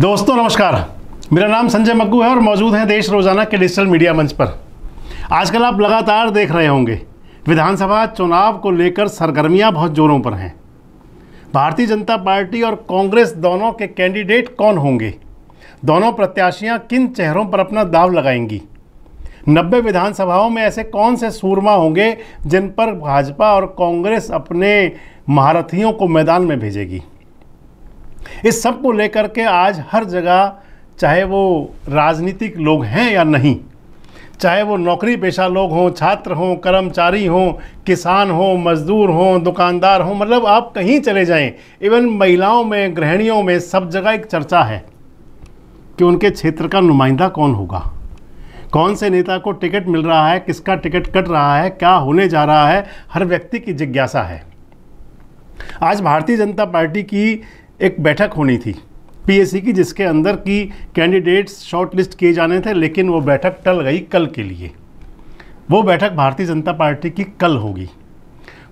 दोस्तों नमस्कार मेरा नाम संजय मग्गू है और मौजूद हैं देश रोजाना के डिजिटल मीडिया मंच पर आजकल आप लगातार देख रहे होंगे विधानसभा चुनाव को लेकर सरगर्मियां बहुत जोरों पर हैं भारतीय जनता पार्टी और कांग्रेस दोनों के कैंडिडेट कौन होंगे दोनों प्रत्याशियां किन चेहरों पर अपना दाव लगाएंगी नब्बे विधानसभाओं में ऐसे कौन से सूरमा होंगे जिन पर भाजपा और कांग्रेस अपने महारथियों को मैदान में भेजेगी इस सब को लेकर के आज हर जगह चाहे वो राजनीतिक लोग हैं या नहीं चाहे वो नौकरी पेशा लोग हों छात्र हों कर्मचारी हों किसान हों मज़दूर हों दुकानदार हों मतलब आप कहीं चले जाएं इवन महिलाओं में गृहणियों में सब जगह एक चर्चा है कि उनके क्षेत्र का नुमाइंदा कौन होगा कौन से नेता को टिकट मिल रहा है किसका टिकट कट रहा है क्या होने जा रहा है हर व्यक्ति की जिज्ञासा है आज भारतीय जनता पार्टी की एक बैठक होनी थी पीएससी की जिसके अंदर की कैंडिडेट्स शॉर्टलिस्ट किए जाने थे लेकिन वो बैठक टल गई कल के लिए वो बैठक भारतीय जनता पार्टी की कल होगी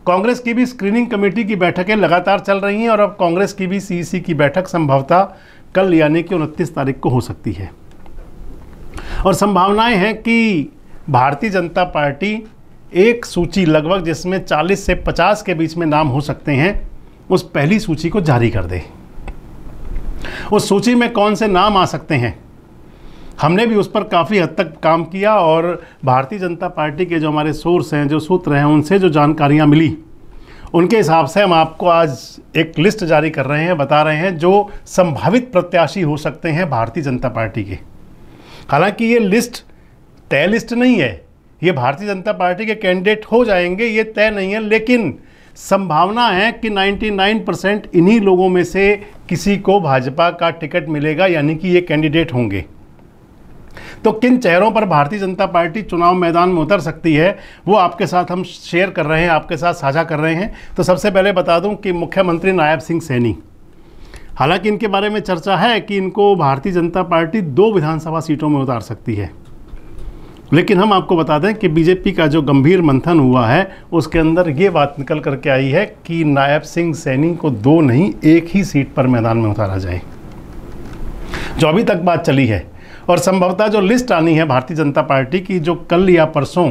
कांग्रेस की भी स्क्रीनिंग कमेटी की बैठकें लगातार चल रही हैं और अब कांग्रेस की भी सीसी e की बैठक संभवतः कल यानी कि उनतीस तारीख को हो सकती है और संभावनाएं हैं कि भारतीय जनता पार्टी एक सूची लगभग जिसमें 40 से 50 के बीच में नाम हो सकते हैं उस पहली सूची को जारी कर दे उस सूची में कौन से नाम आ सकते हैं हमने भी उस पर काफ़ी हद तक काम किया और भारतीय जनता पार्टी के जो हमारे सोर्स हैं जो सूत्र हैं उनसे जो जानकारियाँ मिली उनके हिसाब से हम आपको आज एक लिस्ट जारी कर रहे हैं बता रहे हैं जो संभावित प्रत्याशी हो सकते हैं भारतीय जनता पार्टी के हालांकि ये लिस्ट तय लिस्ट नहीं है ये भारतीय जनता पार्टी के कैंडिडेट हो जाएंगे ये तय नहीं है लेकिन संभावना है कि 99 परसेंट इन्हीं लोगों में से किसी को भाजपा का टिकट मिलेगा यानी कि ये कैंडिडेट होंगे तो किन चेहरों पर भारतीय जनता पार्टी चुनाव मैदान में उतर सकती है वो आपके साथ हम शेयर कर रहे हैं आपके साथ साझा कर रहे हैं तो सबसे पहले बता दूं कि मुख्यमंत्री नायब सिंह सैनी हालांकि इनके बारे में चर्चा है कि इनको भारतीय जनता पार्टी दो विधानसभा सीटों में उतार सकती है लेकिन हम आपको बता दें कि बीजेपी का जो गंभीर मंथन हुआ है उसके अंदर ये बात निकल करके आई है कि नायब सिंह सैनी को दो नहीं एक ही सीट पर मैदान में उतारा जाए जो अभी तक बात चली है और संभवतः जो लिस्ट आनी है भारतीय जनता पार्टी की जो कल या परसों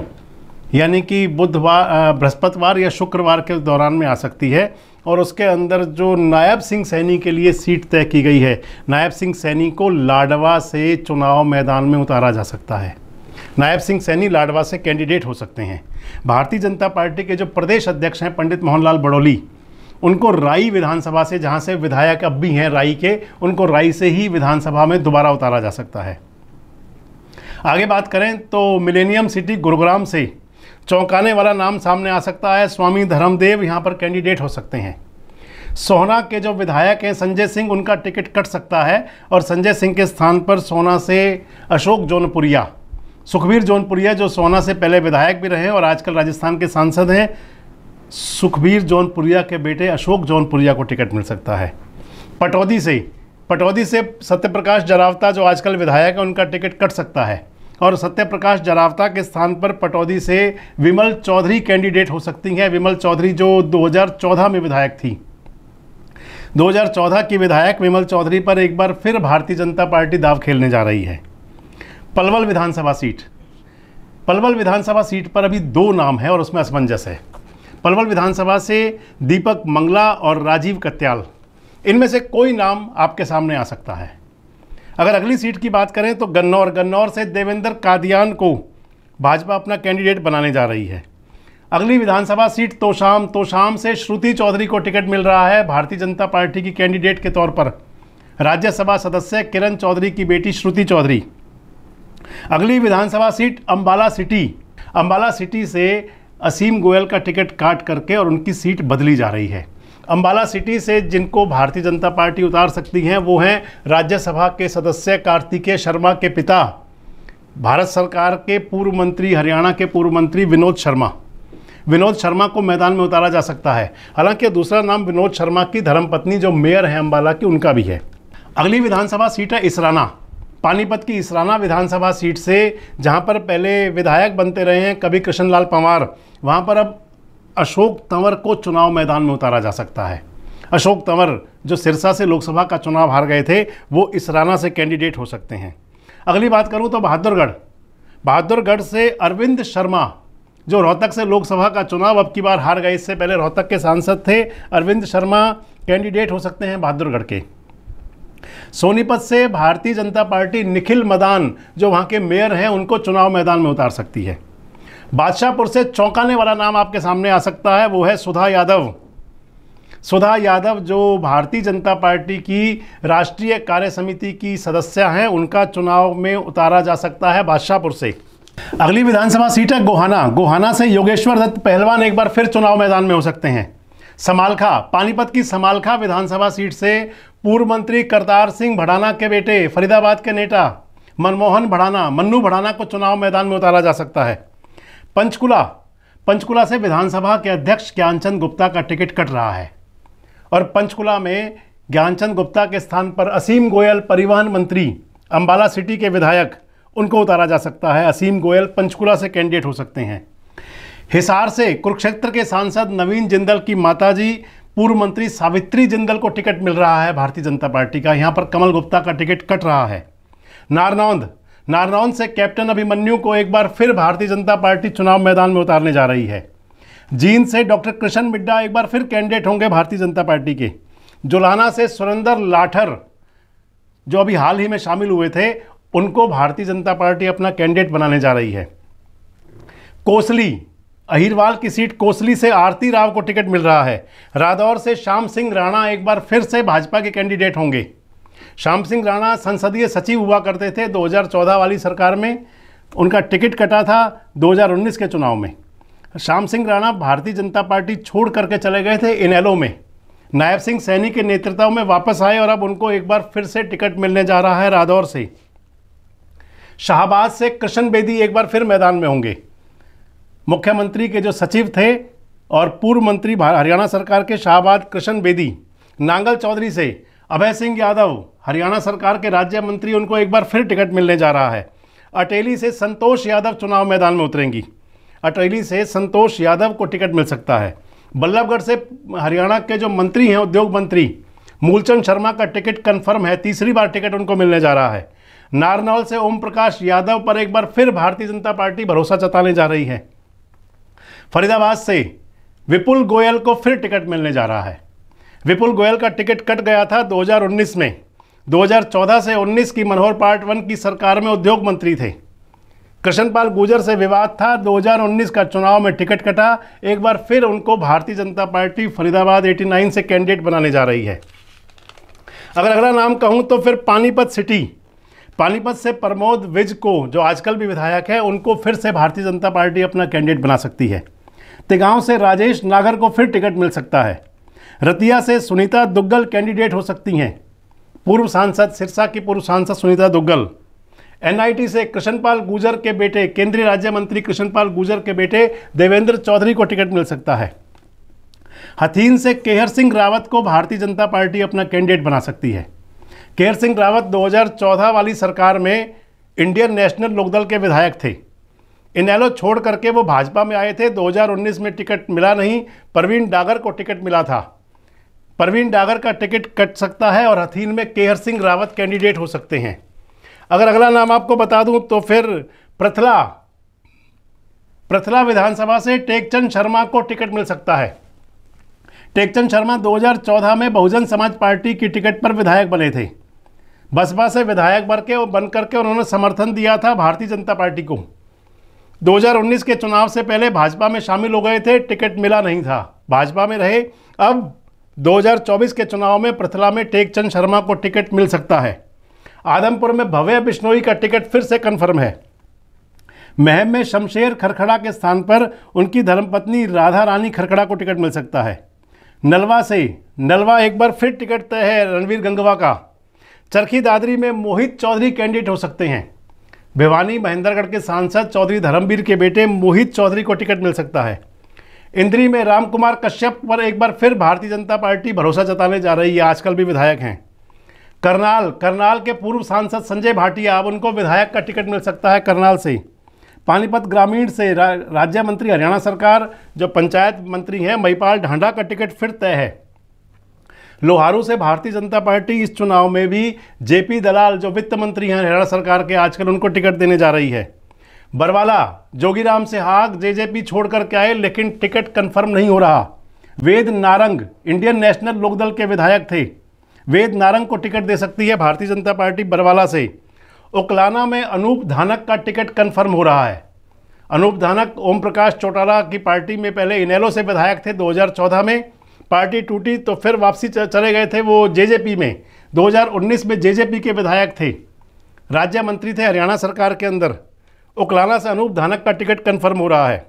यानी कि बुधवार बृहस्पतिवार या शुक्रवार के दौरान में आ सकती है और उसके अंदर जो नायब सिंह सैनी के लिए सीट तय की गई है नायब सिंह सैनी को लाडवा से चुनाव मैदान में उतारा जा सकता है नायब सिंह सैनी लाडवा से कैंडिडेट हो सकते हैं भारतीय जनता पार्टी के जो प्रदेश अध्यक्ष हैं पंडित मोहनलाल बड़ोली उनको राई विधानसभा से जहाँ से विधायक अब भी हैं राई के उनको राई से ही विधानसभा में दोबारा उतारा जा सकता है आगे बात करें तो मिलेनियम सिटी गुरुग्राम से चौंकाने वाला नाम सामने आ सकता है स्वामी धर्मदेव यहाँ पर कैंडिडेट हो सकते हैं सोना के जो विधायक हैं संजय सिंह उनका टिकट कट सकता है और संजय सिंह के स्थान पर सोना से अशोक जौनपुरिया सुखबीर जौनपुरिया जो सोना से पहले विधायक भी रहे और आजकल राजस्थान के सांसद हैं सुखबीर जौनपुरिया के बेटे अशोक जौनपुरिया को टिकट मिल सकता है पटौदी से पटौदी से सत्यप्रकाश जरावता जो आजकल विधायक है उनका टिकट कट सकता है और सत्यप्रकाश जरावता के स्थान पर पटौदी से विमल चौधरी कैंडिडेट हो सकती हैं विमल चौधरी जो 2014 में विधायक थी 2014 की विधायक विमल चौधरी पर एक बार फिर भारतीय जनता पार्टी दाव खेलने जा रही है पलवल विधानसभा सीट पलवल विधानसभा सीट पर अभी दो नाम है और उसमें असमंजस है पलवल विधानसभा से दीपक मंगला और राजीव कत्याल इनमें से कोई नाम आपके सामने आ सकता है अगर अगली सीट की बात करें तो गन्नौर गन्नौर से देवेंद्र कादियान को भाजपा अपना कैंडिडेट बनाने जा रही है अगली विधानसभा सीट तोशाम तोशाम से श्रुति चौधरी को टिकट मिल रहा है भारतीय जनता पार्टी की कैंडिडेट के तौर पर राज्यसभा सदस्य किरण चौधरी की बेटी श्रुति चौधरी अगली Vidhan Sabha seat Ambala city Ambala city से असीम गोयल का टिकट काट करके और उनकी सीट बदली जा रही है अम्बाला सिटी से जिनको भारतीय जनता पार्टी उतार सकती हैं वो हैं राज्यसभा के सदस्य कार्तिकेय शर्मा के पिता भारत सरकार के पूर्व मंत्री हरियाणा के पूर्व मंत्री विनोद शर्मा विनोद शर्मा को मैदान में उतारा जा सकता है हालांकि दूसरा नाम विनोद शर्मा की धर्मपत्नी जो मेयर है अम्बाला की उनका भी है अगली विधानसभा सीट है इसराना पानीपत की इसराना विधानसभा सीट से जहाँ पर पहले विधायक बनते रहे हैं कभी कृष्णलाल पंवार वहाँ पर अब अशोक तंवर को चुनाव मैदान में उतारा जा सकता है अशोक तंवर जो सिरसा से लोकसभा का चुनाव हार गए थे वो इसराना से कैंडिडेट हो सकते हैं अगली बात करूँ तो बहादुरगढ़ बहादुरगढ़ से अरविंद शर्मा जो रोहतक से लोकसभा का चुनाव अब की बार हार गए इससे पहले रोहतक के सांसद थे अरविंद शर्मा कैंडिडेट हो सकते हैं बहादुरगढ़ के सोनीपत से भारतीय जनता पार्टी निखिल मदान जो वहाँ के मेयर हैं उनको चुनाव मैदान में उतार सकती है बादशाहपुर से चौंकाने वाला नाम आपके सामने आ सकता है वो है सुधा यादव सुधा यादव जो भारतीय जनता पार्टी की राष्ट्रीय कार्य समिति की सदस्य हैं उनका चुनाव में उतारा जा सकता है बादशाहपुर से अगली विधानसभा सीट है गोहाना गोहाना से योगेश्वर दत्त पहलवान एक बार फिर चुनाव मैदान में हो सकते हैं समालखा पानीपत की समालखा विधानसभा सीट से पूर्व मंत्री करतार सिंह भड़ाना के बेटे फरीदाबाद के नेता मनमोहन भड़ाना मन्नू भड़ाना को चुनाव मैदान में उतारा जा सकता है पंचकुला पंचकुला से विधानसभा के अध्यक्ष ज्ञानचंद गुप्ता का टिकट कट रहा है और पंचकुला में ज्ञानचंद गुप्ता के स्थान पर असीम गोयल परिवहन मंत्री अम्बाला सिटी के विधायक उनको उतारा जा सकता है असीम गोयल पंचकुला से कैंडिडेट हो सकते हैं हिसार से कुरुक्षेत्र के सांसद नवीन जिंदल की माताजी पूर्व मंत्री सावित्री जिंदल को टिकट मिल रहा है भारतीय जनता पार्टी का यहां पर कमल गुप्ता का टिकट कट रहा है नारनौंद नारनौंद से कैप्टन अभिमन्यु को एक बार फिर भारतीय जनता पार्टी चुनाव मैदान में उतारने जा रही है जींद से डॉक्टर कृष्ण मिड्डा एक बार फिर कैंडिडेट होंगे भारतीय जनता पार्टी के जुलाना से सुरेंद्र लाठर जो अभी हाल ही में शामिल हुए थे उनको भारतीय जनता पार्टी अपना कैंडिडेट बनाने जा रही है कोसली अहिरवाल की सीट कोसली से आरती राव को टिकट मिल रहा है रादौर से श्याम सिंह राणा एक बार फिर से भाजपा के कैंडिडेट होंगे श्याम सिंह राणा संसदीय सचिव हुआ करते थे 2014 वाली सरकार में उनका टिकट कटा था 2019 के चुनाव में श्याम सिंह राणा भारतीय जनता पार्टी छोड़ करके चले गए थे इनैलो में नायब सिंह सैनी के नेतृत्व में वापस आए और अब उनको एक बार फिर से टिकट मिलने जा रहा है रादौर से शाहबाद से कृष्ण बेदी एक बार फिर मैदान में होंगे मुख्यमंत्री के जो सचिव थे और पूर्व मंत्री हरियाणा सरकार के शाहबाद कृष्ण बेदी नांगल चौधरी से अभय सिंह यादव हरियाणा सरकार के राज्य मंत्री उनको एक बार फिर टिकट मिलने जा रहा है अटेली से संतोष यादव चुनाव मैदान में उतरेंगी अटेली से संतोष यादव को टिकट मिल सकता है बल्लभगढ़ से हरियाणा के जो मंत्री हैं उद्योग मंत्री मूलचंद शर्मा का टिकट कन्फर्म है तीसरी बार टिकट उनको मिलने जा रहा है नारनौल से ओम प्रकाश यादव पर एक बार फिर भारतीय जनता पार्टी भरोसा जताने जा रही है फरीदाबाद से विपुल गोयल को फिर टिकट मिलने जा रहा है विपुल गोयल का टिकट कट गया था 2019 में 2014 से 19 की मनोहर पार्ट वन की सरकार में उद्योग मंत्री थे कृष्णपाल गुजर से विवाद था 2019 का चुनाव में टिकट कटा एक बार फिर उनको भारतीय जनता पार्टी फरीदाबाद 89 से कैंडिडेट बनाने जा रही है अगर अगला नाम कहूँ तो फिर पानीपत सिटी पानीपत से प्रमोद विज को जो आजकल भी विधायक है उनको फिर से भारतीय जनता पार्टी अपना कैंडिडेट बना सकती है तिगांव से राजेश नागर को फिर टिकट मिल सकता है रतिया से सुनीता दुग्गल कैंडिडेट हो सकती हैं पूर्व सांसद सिरसा की पूर्व सांसद सुनीता दुग्गल एनआईटी से कृष्णपाल गुजर के बेटे केंद्रीय राज्य मंत्री कृष्णपाल गुजर के बेटे देवेंद्र चौधरी को टिकट मिल सकता है हथीन से केहर सिंह रावत को भारतीय जनता पार्टी अपना कैंडिडेट बना सकती है केहर सिंह रावत 2014 वाली सरकार में इंडियन नेशनल लोकदल के विधायक थे इनैलो छोड़ करके वो भाजपा में आए थे 2019 में टिकट मिला नहीं परवीन डागर को टिकट मिला था परवीन डागर का टिकट कट सकता है और हथीन में केहर सिंह रावत कैंडिडेट हो सकते हैं अगर अगला नाम आपको बता दूं तो फिर प्रथला प्रथला विधानसभा से टेकचंद शर्मा को टिकट मिल सकता है टेकचंद शर्मा 2014 में बहुजन समाज पार्टी की टिकट पर विधायक बने थे बसपा से विधायक बन के बन करके उन्होंने समर्थन दिया था भारतीय जनता पार्टी को 2019 के चुनाव से पहले भाजपा में शामिल हो गए थे टिकट मिला नहीं था भाजपा में रहे अब 2024 के चुनाव में प्रथला में टेकचंद शर्मा को टिकट मिल सकता है आदमपुर में भव्य बिश्नोई का टिकट फिर से कन्फर्म है महम में शमशेर खरखड़ा के स्थान पर उनकी धर्मपत्नी राधा रानी खरखड़ा को टिकट मिल सकता है नलवा से नलवा एक बार फिर टिकट तय है रणवीर गंगवा का चरखी दादरी में मोहित चौधरी कैंडिडेट हो सकते हैं भिवानी महेंद्रगढ़ के सांसद चौधरी धर्मवीर के बेटे मोहित चौधरी को टिकट मिल सकता है इंद्री में रामकुमार कश्यप पर एक बार फिर भारतीय जनता पार्टी भरोसा जताने जा रही है आजकल भी विधायक हैं करनाल करनाल के पूर्व सांसद संजय भाटिया अब उनको विधायक का टिकट मिल सकता है करनाल से पानीपत ग्रामीण से रा, राज्य मंत्री हरियाणा सरकार जो पंचायत मंत्री हैं महिपाल ढांडा का टिकट फिर तय है लोहारू से भारतीय जनता पार्टी इस चुनाव में भी जेपी दलाल जो वित्त मंत्री हैं हरियाणा सरकार के आजकल उनको टिकट देने जा रही है बरवाला जोगीराम से जे जेजेपी छोड़ करके आए लेकिन टिकट कंफर्म नहीं हो रहा वेद नारंग इंडियन नेशनल लोकदल के विधायक थे वेद नारंग को टिकट दे सकती है भारतीय जनता पार्टी बरवाला से ओकलाना में अनूप धानक का टिकट कंफर्म हो रहा है अनूप धानक ओम प्रकाश चौटाला की पार्टी में पहले इनेलो से विधायक थे 2014 में पार्टी टूटी तो फिर वापसी चले गए थे वो जेजेपी में 2019 में जेजेपी के विधायक थे राज्य मंत्री थे हरियाणा सरकार के अंदर उकलाना से अनूप धानक का टिकट कन्फर्म हो रहा है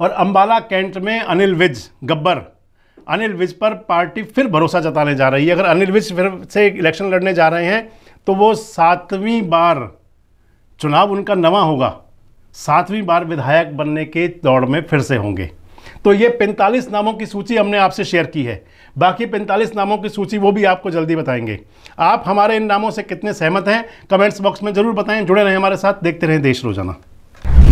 और अम्बाला कैंट में अनिल विज गब्बर अनिल विज पर पार्टी फिर भरोसा जताने जा रही है अगर अनिल विज फिर से इलेक्शन लड़ने जा रहे हैं तो वो सातवीं बार चुनाव उनका नवा होगा सातवीं बार विधायक बनने के दौड़ में फिर से होंगे तो ये 45 नामों की सूची हमने आपसे शेयर की है बाकी 45 नामों की सूची वो भी आपको जल्दी बताएंगे आप हमारे इन नामों से कितने सहमत हैं कमेंट्स बॉक्स में जरूर बताएं जुड़े रहें हमारे साथ देखते रहें देश रोजाना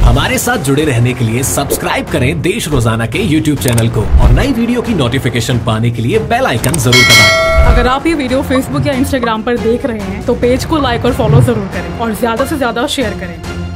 हमारे साथ जुड़े रहने के लिए सब्सक्राइब करें देश रोजाना के यूट्यूब चैनल को और नई वीडियो की नोटिफिकेशन पाने के लिए बेल आइकन जरूर दबाएं। अगर आप ये वीडियो फेसबुक या इंस्टाग्राम पर देख रहे हैं तो पेज को लाइक और फॉलो जरूर करें और ज्यादा से ज्यादा शेयर करें